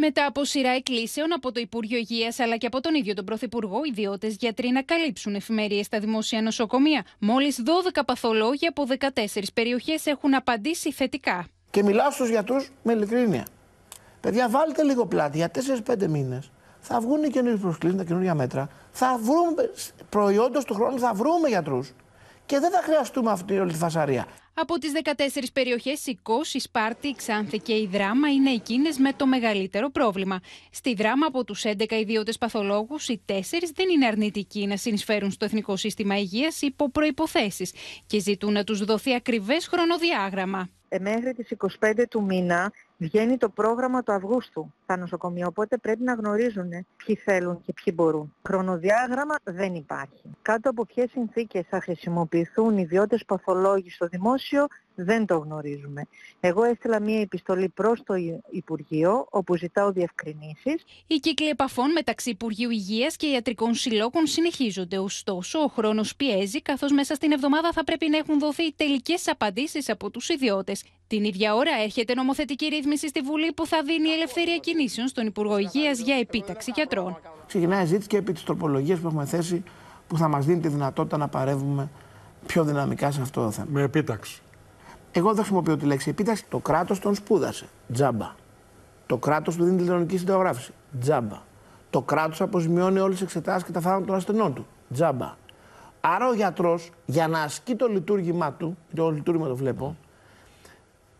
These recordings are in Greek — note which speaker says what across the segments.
Speaker 1: Μετά από σειρά εκκλήσεων από το Υπουργείο Υγείας αλλά και από τον ίδιο τον Πρωθυπουργό, ιδιώτες γιατροί να καλύψουν εφημερίες στα δημόσια νοσοκομεία. Μόλις 12 παθολόγοι από 14 περιοχές έχουν απαντήσει θετικά.
Speaker 2: Και μιλάω στους γιατρούς με ειλικρίνεια. Παιδιά, βάλτε λίγο πλάτη για 4-5 μήνες. Θα βγουν οι καινούριε προσκλήσεις, τα καινούργια μέτρα. Θα βρούμε προϊόντα του χρόνου, θα βρούμε γιατρούς και δεν θα χρειαστούμε αυτή όλη τη φασαρία.
Speaker 1: Από τις 14 περιοχές, η η Σπάρτη, η Ξάνθη και η Δράμα είναι εκείνες με το μεγαλύτερο πρόβλημα. Στη Δράμα από τους 11 ιδιώτες παθολόγους, οι 4 δεν είναι αρνητικοί να συνεισφέρουν στο Εθνικό Σύστημα Υγείας υπό προϋποθέσεις και ζητούν να τους δοθεί ακριβές χρονοδιάγραμμα.
Speaker 3: Ε, μέχρι τις 25 του μήνα Βγαίνει το πρόγραμμα του Αυγούστου στα νοσοκομεία, οπότε πρέπει να γνωρίζουν ποιοι θέλουν και ποιοι μπορούν. Χρονοδιάγραμμα δεν υπάρχει. Κάτω από ποιες συνθήκες θα χρησιμοποιηθούν οι ιδιώτες παθολόγοι στο δημόσιο δεν το γνωρίζουμε. Εγώ έστειλα μία επιστολή προς το Υπουργείο, όπου ζητάω διευκρινήσεις.
Speaker 1: Οι κύκλοι επαφών μεταξύ Υπουργείου Υγείας και Ιατρικών Συλλόγων συνεχίζονται. Ωστόσο, ο χρόνος πιέζει, καθώς μέσα στην εβδομάδα θα πρέπει να έχουν δοθεί τελικές απαντήσεις από τους ιδιώτες. Την ίδια ώρα έρχεται νομοθετική ρύθμιση στη Βουλή που θα δίνει ελευθερία κινήσεων στον Υπουργό Υγείας για επίταξη γιατρών.
Speaker 2: Ξεκινάει ζήτηση και επί της τροπολογίας που έχουμε θέσει που θα μας δίνει τη δυνατότητα να παρεύουμε πιο δυναμικά σε αυτό το θέμα. Με επίταξη. Εγώ δεν χρησιμοποιώ τη λέξη επίταξη. Το κράτος τον σπούδασε. Τζάμπα. Το κράτος του δίνει τηλεονομική συνταγογράφηση. Τζάμπα. Το κράτος αποζημιώνει όλες τις εξετάσεις και τα φάρμακα των ασθενών του. Τζάμπα. Άρα ο γιατρός για να ασκεί το λειτουργήμά του, το λειτουργήμα το βλέπω,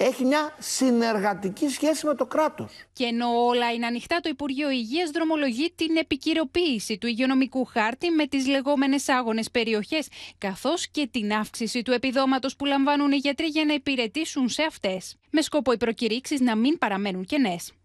Speaker 2: έχει μια συνεργατική σχέση με το κράτος.
Speaker 1: Και ενώ όλα είναι ανοιχτά, το Υπουργείο Υγείας δρομολογεί την επικυρωποίηση του υγειονομικού χάρτη με τις λεγόμενες άγονε περιοχές, καθώς και την αύξηση του επιδόματος που λαμβάνουν οι γιατροί για να υπηρετήσουν σε αυτές. Με σκοπό οι προκηρύξεις να μην παραμένουν κενές.